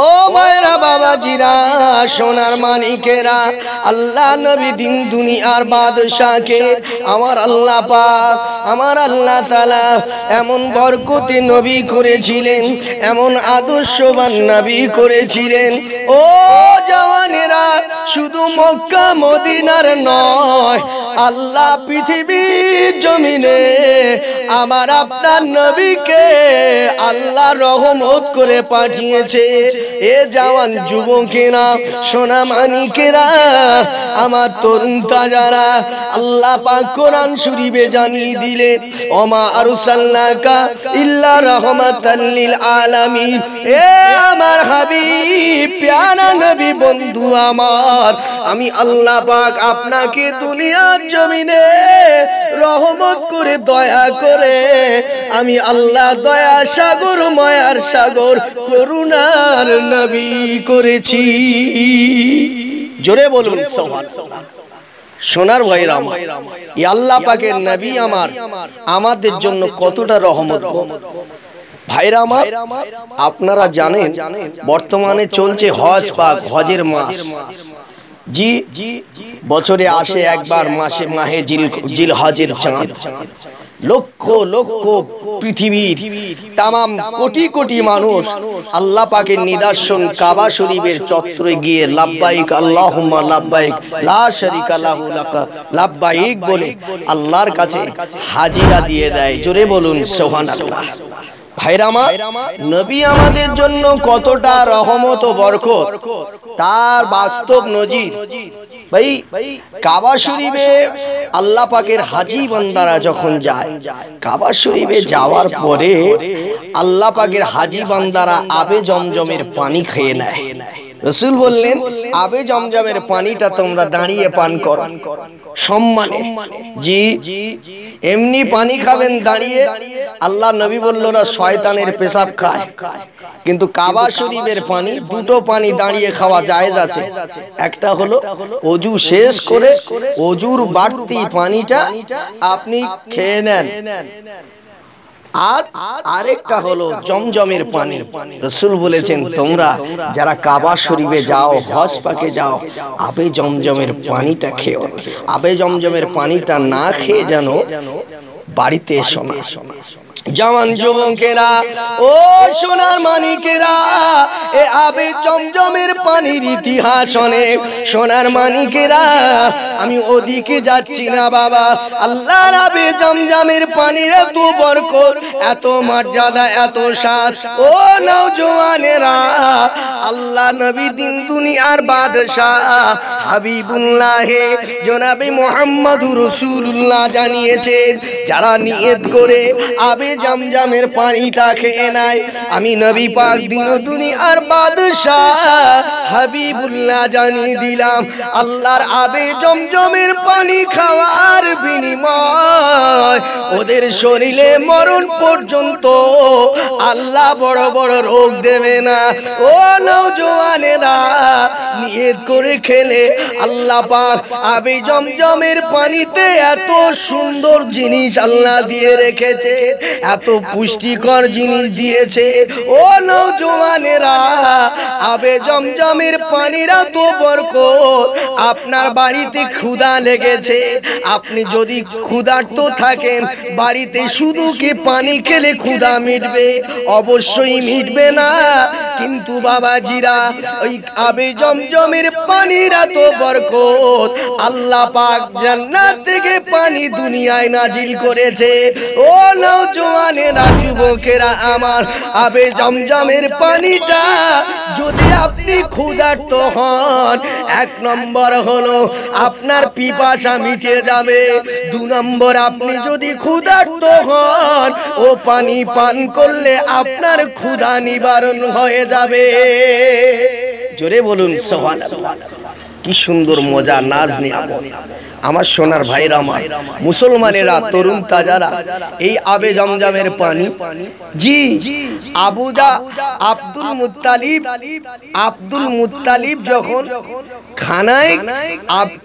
ও মায়েরা বাবাজিরা সোনার মানিকেরা আল্লাহ নবী দিন দুনিয়ার বাদশাকে আমার আল্লাহ পাক আমার আল্লাহ তালা এমন বরকতে নবী করেছিলেন এমন আদর্শবান নবী করেছিলেন ও জওয়ানেরা শুধু মক্কা মদিনার নয় আল্লাহ পৃথিবীর জমিনে আমার আপনার নবীকে আল্লাহ রহমত করে পাঠিয়েছে এ জওয়ান যুবকেরা সোনা মানিকেরা আমার তরুণ তাজারা আল্লাহ পাক কোরআন শরীফে জানিয়ে দিলেন ওমা আরসালনাকা ইল্লা রাহমাতাল লিল আলামিন এ আমার হাবিব প্যারা নবী বন্ধু আমার আমি আল্লাহ পাক আপনাকে দুনিয়ার জমিনে রহমত করে দয়া করে আমি আল্লাহ দয়া সাগর মায়ার সাগর করুণা আমার নবী করেছি জোরে বলুন সোনার ভাই রাম আল্লাহ পাকের নবী আমার আমাদের জন্য কতটা রহমত ভাইরা আমার আপনারা জানেন বর্তমানে চলছে হজ পাক হজের মাস জি জি বছরে আসে একবার মাসে মাহে জিল জিল হজের চাঁদ লক্ষ লক্ষ পৃথিবীর তামাম কোটি কোটি মানুষ আল্লাহ পাকের নিদর্শন কাবা শরীফের চত্রে গিয়ে লাব্বাইক আল্লাহ লাভবাহিক লা শারিকা বলে আল্লাহর কাছে হাজিরা দিয়ে দেয় জোরে বলুন সোহান আল্লাহ ভাইরামা নবী আমাদের জন্য কতটা রহমত ও বরকত তার বাস্তব নজির ভাই কাবা শরীফে আল্লাহ পাকের হাজি বান্দারা যখন যায় কাবা শরীফে যাওয়ার পরে আল্লাহ পাকের হাজি বান্দারা আবে জমজমের পানি খেয়ে নেয় রসুল বললেন আবে জমজমের পানিটা তোমরা দাঁড়িয়ে পান কর সম্মানে জি এমনি পানি খাবেন দাঁড়িয়ে আল্লাহ নবী বলল না শয়তানের পেশাব খায় কিন্তু কাবা শরীফের পানি দুটো পানি দাঁড়িয়ে খাওয়া জায়েজ আছে একটা হলো অজু শেষ করে অজুর বাড়তি পানিটা আপনি খেয়ে নেন আর আরেকটা হলো জমজমের পানি রসুল বলেছেন তোমরা যারা কাবা শরীফে যাও হজ পাকে যাও আবে জমজমের পানিটা খেও আবে জমজমের পানিটা না খেয়ে যেন বাড়িতে এসো না জওয়ান যুবকেরা ও সোনার মানিকেরা এ আবে জমজমের পানির ইতিহাস অনেক সোনার মানিকেরা আমি ওদিকে যাচ্ছি না বাবা আল্লাহর আবে জমজমের পানির এত বরকত এত মর্যাদা এত সাজ ও নওজোয়ানেরা আল্লাহ নবী দিন দুনিয়ার বাদশাহ হাবিবুল্লাহে জনাবে মোহাম্মদুর রসুল্লাহ জানিয়েছেন যারা নিয়ত করে আবে জমজমের তা খেয়ে নাই আমি নবী পাক বিনোদুনি আর বাদশাহ হাবিবুল্লাহ জানিয়ে দিলাম আল্লাহর আবে জমজমের পানি খাওয়ার বিনিময় ওদের শরীরে মরণ পর্যন্ত আল্লাহ বড় বড় রোগ দেবে না ও নৌজওয়ানেরা নিয়ত করে খেলে আল্লাহ পাক আবে জমজমের পানিতে এত সুন্দর জিনিস আল্লাহ দিয়ে রেখেছে এত পুষ্টিকর জিনিস দিয়েছে ও নৌজওয়ানেরা আবে জমজমের পানিরা তো বরক আপনার বাড়িতে ক্ষুধা লেগেছে আপনি যদি তো থাকেন বাড়িতে শুধু কি পানি খেলে ক্ষুধা মিটবে অবশ্যই মিটবে না কিন্তু বাবাজিরা ওই আবে জমজমের পানিরা তো বরকত আল্লাহ পাক জান্নাত থেকে পানি দুনিয়ায় নাজিল করেছে ও না যুবকেরা আমার আবে জমজমের পানিটা যদি আপনি ক্ষুধার্ত হন এক নম্বর হলো আপনার পিপাসা মিটে যাবে দু নম্বর আপনি যদি ক্ষুধার্ত হন ও পানি পান করলে আপনার ক্ষুধা নিবারণ হয়ে যাবে জোরে বলুন সোহান কি সুন্দর মজা নাজ নিয়ে আমার সোনার ভাইরা আমার মুসলমানেরা তরুণ তাজারা এই আবে জমজমের পানি জি আবুজা আব্দুল মুতালিব আব্দুল মুতালিব যখন খানায়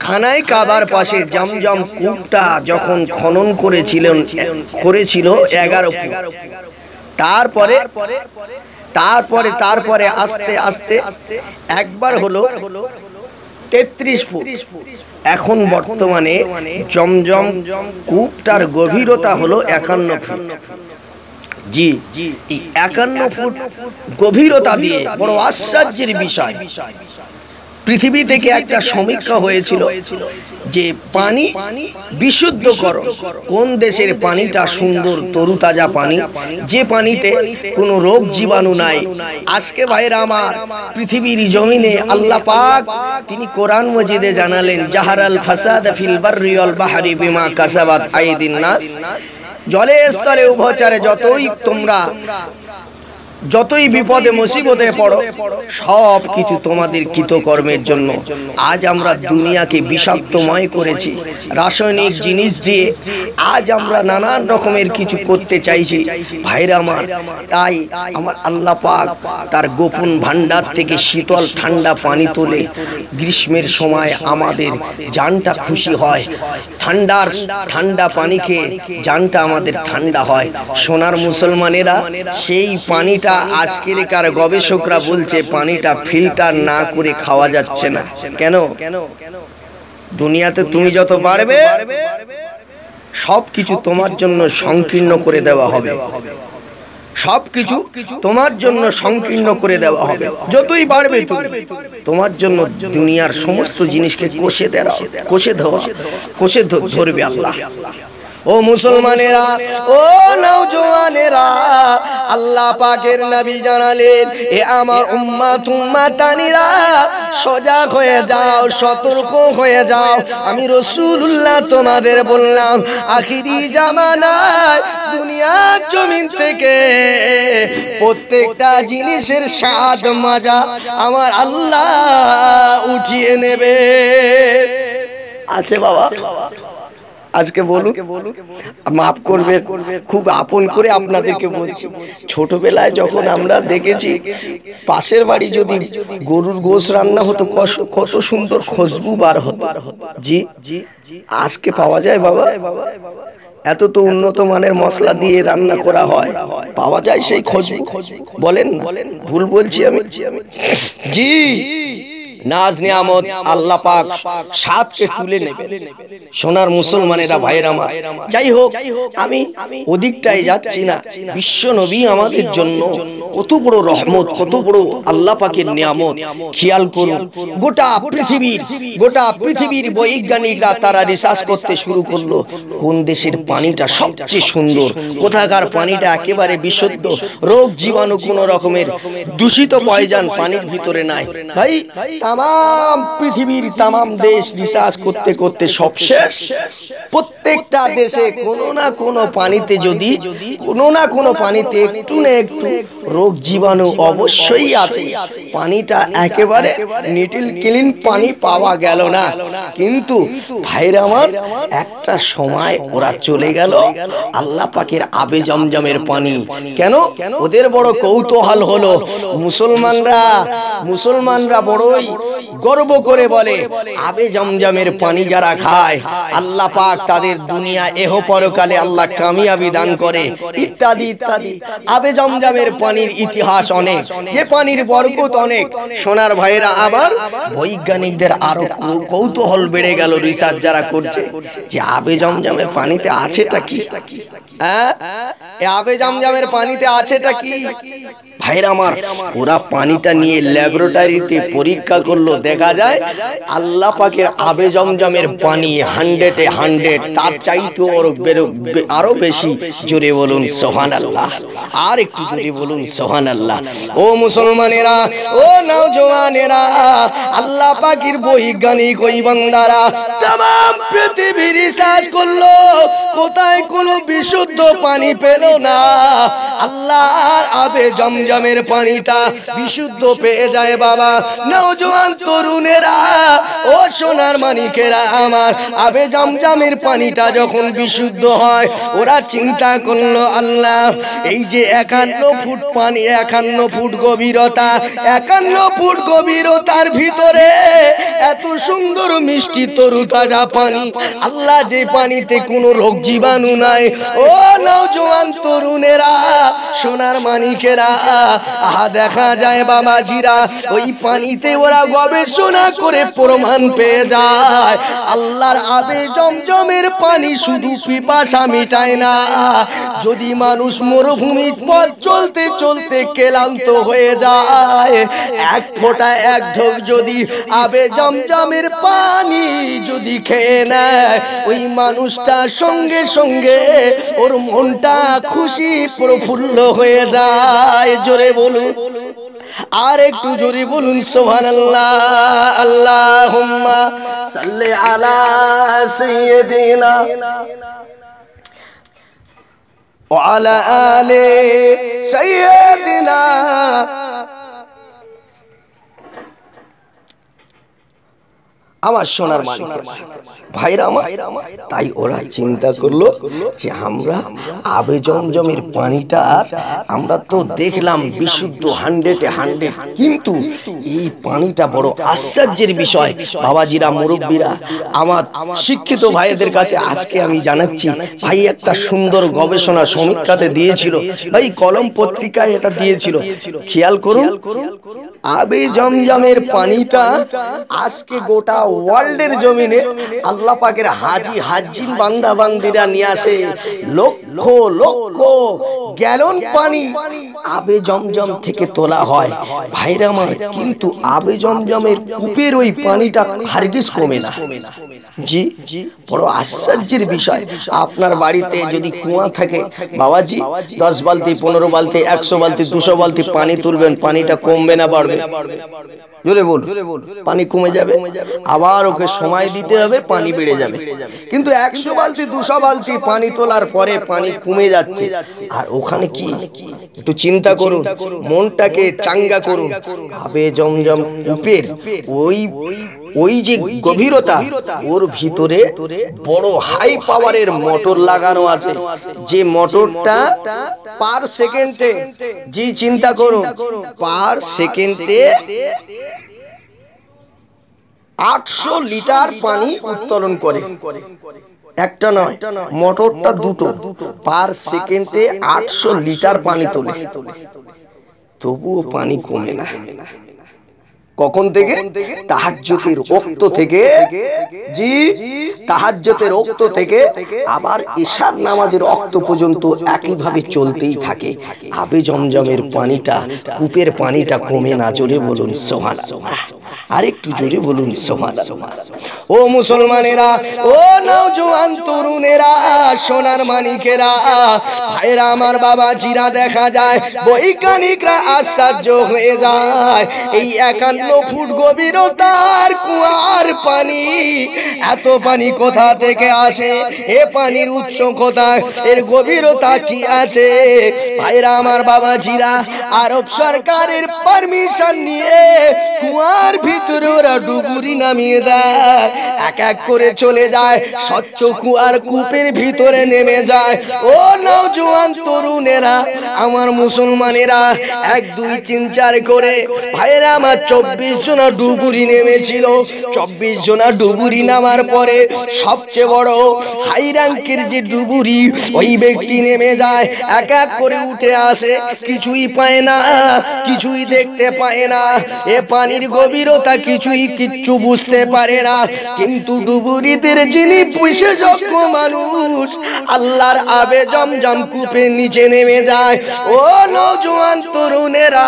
খানায় কাবার পাশে জমজম কূপটা যখন খনন করেছিলেন করেছিল এগারো তারপরে তারপরে তারপরে আস্তে আস্তে একবার হলো তেত্রিশ ফুট এখন বর্তমানে জমজম কূপটার গভীরতা হলো একান্ন ফুট জি জি একান্ন ফুট গভীরতা দিয়ে বড় আশ্চর্যের বিষয় পৃথিবী থেকে একটা সমীক্ষা হয়েছিল যে পানি বিশুদ্ধ করো কোন দেশের পানিটা সুন্দর তরুতাজা পানি যে পানিতে কোনো রোগ জীবাণু নাই আজকে ভাইরা আমার পৃথিবীর জমিনে আল্লাহ পাক তিনি কোরআন মজিদে জানালেন জাহারাল ফাসাদ ফিলবার বাররি বাহারি বিমা কাসাবাদ আইদিন নাস জলে স্তরে উভচারে যতই তোমরা যতই বিপদে মুসিবতে পড়ো সব কিছু তোমাদের কৃতকর্মের জন্য আজ আমরা দুনিয়াকে বিষাক্তময় করেছি রাসায়নিক জিনিস দিয়ে আজ আমরা নানান রকমের কিছু করতে চাইছি ভাইরা আমার তাই আমার আল্লাহ পাক তার গোপন ভাণ্ডার থেকে শীতল ঠান্ডা পানি তোলে গ্রীষ্মের সময় আমাদের জানটা খুশি হয় ঠান্ডার ঠান্ডা পানি খেয়ে জানটা আমাদের ঠান্ডা হয় সোনার মুসলমানেরা সেই পানিটা পানিটা আজকেরকার গবেষকরা বলছে পানিটা ফিল্টার না করে খাওয়া যাচ্ছে না কেন দুনিয়াতে তুমি যত বাড়বে সব কিছু তোমার জন্য সংকীর্ণ করে দেওয়া হবে সব কিছু তোমার জন্য সংকীর্ণ করে দেওয়া হবে যতই বাড়বে তোমার জন্য দুনিয়ার সমস্ত জিনিসকে কষে দেওয়া কষে ধোয়া কষে ধরবে আল্লাহ ও মুসলমানেরা ও নওজোয়ানেরা আল্লাহ পাকের নবী জানালেন এ আমার উম্মা তুম্মা তানিরা সজাগ হয়ে যাও সতর্ক হয়ে যাও আমি রসুল্লাহ তোমাদের বললাম আখিরি জামানায় দুনিয়ার জমিন থেকে প্রত্যেকটা জিনিসের স্বাদ মজা আমার আল্লাহ উঠিয়ে নেবে আছে বাবা আজকে বলুন মাফ করবে খুব আপন করে আপনাদেরকে বলছি ছোটবেলায় যখন আমরা দেখেছি পাশের বাড়ি যদি গরুর গোস রান্না হতো কত সুন্দর খুশবু বার হতো জি জি আজকে পাওয়া যায় বাবা এত তো উন্নত মানের মশলা দিয়ে রান্না করা হয় পাওয়া যায় সেই খোঁজ বলেন ভুল বলছি আমি জি নাজ নিয়ামত আল্লাহ পাক সাতকে তুলে নেবে সোনার মুসলমানেরা ভাইয়ের আমার যাই হোক আমি অধিকটাই যাচ্ছি না বিশ্ব নবী আমাদের জন্য কত বড় রহমত কত বড় আল্লাহ পাকের নিয়ামত খেয়াল করুন গোটা পৃথিবীর গোটা পৃথিবীর বৈজ্ঞানিকরা তারা রিসার্চ করতে শুরু করলো কোন দেশের পানিটা সবচেয়ে সুন্দর কোথাকার পানিটা একেবারে বিশুদ্ধ রোগ জীবাণু কোন রকমের দূষিত পয়জান পানির ভিতরে নাই ভাই তাম পৃথিবীর তাম দেশ রিসার্চ করতে করতে সব শেষ প্রত্যেকটা দেশে কোনো না কোনো পানিতে যদি কোনো না কোনো পানিতে একটু না একটু রোগ জীবাণু অবশ্যই আছে পানিটা একেবারে নিটিল ক্লিন পানি পাওয়া গেল না কিন্তু ভাইর আমার একটা সময় ওরা চলে গেল আল্লাহ পাকের আবে জমজমের পানি কেন ওদের বড় কৌতূহল হলো মুসলমানরা মুসলমানরা বড়ই গর্ব করে বলে আবে জমজমের পানি যারা খায় আল্লাহ পাক তাদের দুনিয়া এহ পরকালে আল্লাহ কামিয়াবি দান করে ইত্যাদি ইত্যাদি আবে জমজমের পানির ইতিহাস অনেক যে পানির বরকত অনেক সোনার ভাইয়েরা আবার বৈজ্ঞানিকদের আরো কৌতূহল বেড়ে গেল রিসার্চ যারা করছে যে হ্যাঁ? আবে জমজমের পানিতে আছেটা কি হ্যাঁ আবে জমজমের পানিতে আছেটা কি ভাইরা আমার ওরা পানিটা নিয়ে ল্যাবরেটরিতে পরীক্ষা করলো দেখা যায় আল্লাহ পাকের আবে জমজমের পানি হান্ড্রেডে হান্ড্রেড তার চাইতে আরো বেশি জোরে বলুন সোহান আল্লাহ আর একটু জুড়ে বলুন সোহান আল্লাহ ও মুসলমানেরা ও নওজোয়ানেরা আল্লাহ পাকির বৈজ্ঞানিক ওই বান্দারা তাম পৃথিবী রিসার্চ করলো কোথায় কোনো বিশুদ্ধ পানি পেল না আল্লাহ আর আবে জমজম জমজমের পানিটা বিশুদ্ধ পেয়ে যায় বাবা নৌজোয়ান তরুণেরা ও সোনার মানিকেরা আমার আবে জমজমের পানিটা যখন বিশুদ্ধ হয় ওরা চিন্তা করলো আল্লাহ এই যে একান্ন ফুট পানি একান্ন ফুট গভীরতা একান্ন ফুট গভীরতার ভিতরে এত সুন্দর মিষ্টি তরু তাজা পানি আল্লাহ যে পানিতে কোনো রোগ জীবাণু নাই ও নৌজোয়ান তরুণেরা সোনার মানিকেরা দেখা যায় বাবা জিরা ওই পানিতে ওরা গবেষণা করে প্রমাণ পেয়ে যায় আল্লাহর আবে জমজমের পানি শুধু পিপাসা মিটায় না যদি মানুষ মরুভূমির পথ চলতে চলতে কেলান্ত হয়ে যায় এক ফোঁটা এক ঢোক যদি আবে জমজমের পানি যদি খেয়ে নেয় ওই মানুষটা সঙ্গে সঙ্গে ওর মনটা খুশি প্রফুল্ল হয়ে যায় জোরে বলুন আর একটু জোরে বলুন সুবহানাল্লাহ আল্লাহুম্মা সাল্লি আলা সাইয়্যিদিনা ওয়া আলা আলি সাইয়্যিদিনা আমার সোনার মালিকের ভাইরা আমার তাই ওরা চিন্তা করলো যে আমরা আবে জমজমের পানিটা আমরা তো দেখলাম বিশুদ্ধ হান্ড্রেডে হান্ড্রেড কিন্তু এই পানিটা বড় আশ্চর্যের বিষয় বাবাজিরা মুরব্বীরা আমার শিক্ষিত ভাইদের কাছে আজকে আমি জানাচ্ছি ভাই একটা সুন্দর গবেষণা সমীক্ষাতে দিয়েছিল ভাই কলম পত্রিকায় এটা দিয়েছিল খেয়াল করুন আবে জমজমের পানিটা আজকে গোটা ওয়ার্ল্ডের জমিনে আল্লাহ পাকের হাজি হাজিন বান্দা বান্দিরা নিয়ে আসে লক্ষ লক্ষ গ্যালন পানি আবে জমজম থেকে তোলা হয় ভাইরা আমার কিন্তু আবে জমজমের কূপের ওই পানিটা হারগিস কমে না জি জি বড় আশ্চর্যের বিষয় আপনার বাড়িতে যদি কুয়া থাকে বাবাজি দশ বালতি পনেরো বালতি একশো বালতি দুশো বালতি পানি তুলবেন পানিটা কমবে না বাড়বে জোরে বল পানি কমে যাবে আবার ওকে সময় দিতে হবে পানি বেড়ে যাবে কিন্তু একশো বালতি দুশো বালতি পানি তোলার পরে পানি কমে যাচ্ছে আর ওখানে কি একটু চিন্তা করুন মনটাকে চাঙ্গা করুন হবে জমজম উপের ওই ওই যে গভীরতা ওর ভিতরে বড় হাই পাওয়ারের মোটর লাগানো আছে যে মোটরটা পার সেকেন্ডে জি চিন্তা করুন পার সেকেন্ডে আটশো লিটার পানি উত্তোলন করে একটা নয় মোটরটা দুটো পার সেকেন্ডে আটশো লিটার পানি তোলে তবুও পানি কমে না কখন থেকে তাহাজ্যতের রক্ত থেকে জি তাহাজ্যতের রক্ত থেকে আবার ঈশার নামাজের রক্ত পর্যন্ত একইভাবে চলতেই থাকে আবে জমজমের পানিটা কূপের পানিটা কমে না চলে বলুন সোহান সোহান আরেকটু জোরে বলুন সোমান ও মুসলমানেরা ও নওজোয়ান তরুণেরা সোনার মানিকেরা ভাইরা আমার বাবা জিরা দেখা যায় বৈজ্ঞানিকরা আশ্চর্য হয়ে যায় এই একান্ন ফুট গভীরতার কুয়ার পানি এত পানি কোথা থেকে আসে এ পানির উৎস কোথায় এর গভীরতা কি আছে ভাইরা আমার বাবা জিরা আরব সরকারের পারমিশন নিয়ে কুয়ার ভিতরে ওরা ডুবুরি নামিয়ে দেয় এক এক করে চলে যায় স্বচ্ছ কুয়ার কূপের ভিতরে নেমে যায় ও নওজোয়ান তরুণেরা আমার মুসলমানেরা এক দুই তিন চার করে ভাইয়েরা আমার চব্বিশ জনা ডুবুরি নেমেছিল চব্বিশ জনা ডুবুরি নামার পরে সবচেয়ে বড় হাইরাঙ্কের যে ডুবুরি ওই ব্যক্তি নেমে যায় এক এক করে উঠে আসে কিছুই পায় না কিছুই দেখতে পায় না এ পানির গভীর গভীরতা কিছুই কিচ্ছু বুঝতে পারে না কিন্তু ডুবুরিদের যিনি পুষে যজ্ঞ মানুষ আল্লাহর আবে জমজম কূপে নিচে নেমে যায় ও নৌজোয়ান তরুণেরা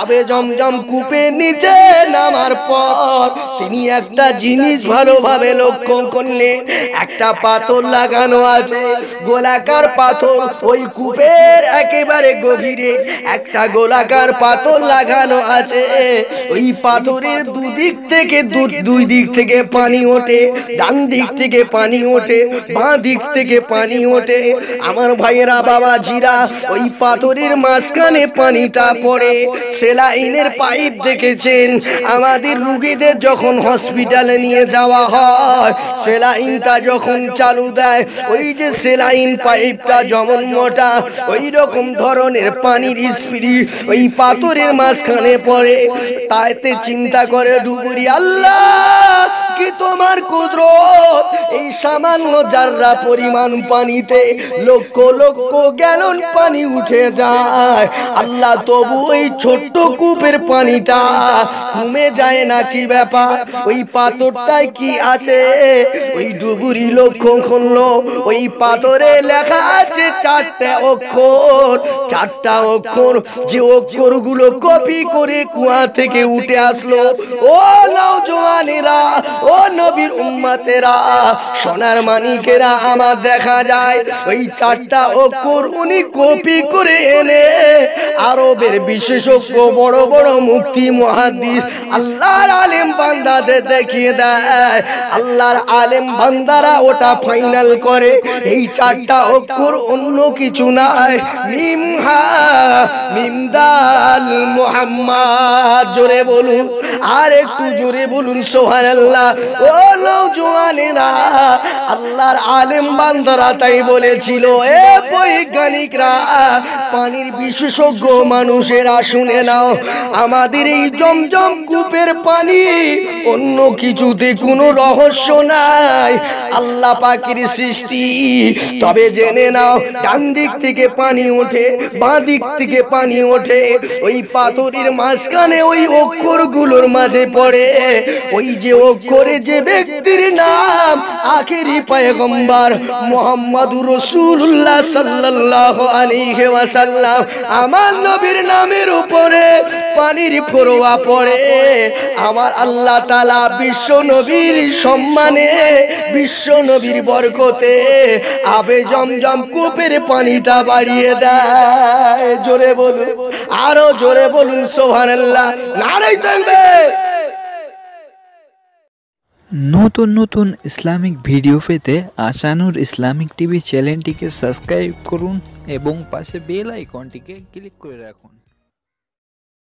আবে জমজম কূপে নিচে নামার পর তিনি একটা জিনিস ভালোভাবে লক্ষ্য করলে একটা পাথর লাগানো আছে গোলাকার পাথর ওই কূপের একেবারে গভীরে একটা গোলাকার পাথর লাগানো আছে ওই পাথর পাথরের দুদিক থেকে দুই দিক থেকে পানি ওঠে ডান দিক থেকে পানি ওঠে বাঁ দিক থেকে পানি ওঠে আমার ভাইয়েরা বাবা জিরা ওই পাথরের মাঝখানে পানিটা পড়ে সেলাইনের পাইপ দেখেছেন আমাদের রুগীদের যখন হসপিটালে নিয়ে যাওয়া হয় সেলাইনটা যখন চালু দেয় ওই যে সেলাইন পাইপটা যেমন মোটা ওই রকম ধরনের পানির স্পিরি ওই পাথরের মাঝখানে পড়ে তাইতে চিন্তা করে ডুবুরি আল্লাহ কি তোমার কুদ্র এই সামান্য যাররা পরিমাণ পানিতে লক্ষ লক্ষ গ্যালন পানি উঠে যায় আল্লাহ তবু ওই ছোট্ট কূপের পানিটা কমে যায় না কি ব্যাপার ওই পাথরটায় কি আছে ওই ডুবুরি লক্ষ্য খুললো ওই পাথরে লেখা আছে চারটে অক্ষর চারটা অক্ষর যে অক্ষর গুলো কপি করে কুয়া থেকে উঠে আসলো আসলো ও নওজোয়ানেরা ও নবীর উম্মাতেরা সোনার মানিকেরা আমার দেখা যায় ওই চারটা অক্ষর উনি কপি করে এনে আরবের বিশেষজ্ঞ বড় বড় মুক্তি মহাদিস আল্লাহর আলেম বান্দাদের দেখিয়ে দেয় আল্লাহর আলেম বান্দারা ওটা ফাইনাল করে এই চারটা অক্ষর অন্য কিছু নাই মিমহা মিমদাল মোহাম্মদ জোরে বলুন আর একটু জোরে বলুন সোহান আল্লাহ ও নৌজোয়ানেরা আল্লাহর আলেম বান্দারা তাই বলেছিল এ বৈজ্ঞানিকরা পানির বিশেষজ্ঞ মানুষেরা শুনে নাও আমাদের এই জমজম কূপের পানি অন্য কিছুতে কোনো রহস্য নাই আল্লাহ পাখির সৃষ্টি তবে জেনে নাও ডান দিক থেকে পানি ওঠে বাঁ দিক থেকে পানি ওঠে ওই পাথরের মাঝখানে ওই অক্ষরগুলোর মাঝে পড়ে ওই যে অক্ষরে যে ব্যক্তির নাম আখেরি পায়গম্বার মোহাম্মদুর রসুল্লাহ সাল্লাহ আলী হেওয়াস সাল্লাম আমার নবীর নামের উপরে পানির ফরোয়া পড়ে আমার আল্লাহ তালা বিশ্ব নবীর সম্মানে বিশ্ব নবীর বরকতে আবে জমজম কূপের পানিটা বাড়িয়ে দেয় জোরে বলুন আরো জোরে বলুন সোহান আল্লাহ নারাই থাকবে নতুন নতুন ইসলামিক ভিডিও পেতে আসানুর ইসলামিক টিভি চ্যানেলটিকে সাবস্ক্রাইব করুন এবং পাশে বেল আইকনটিকে ক্লিক করে রাখুন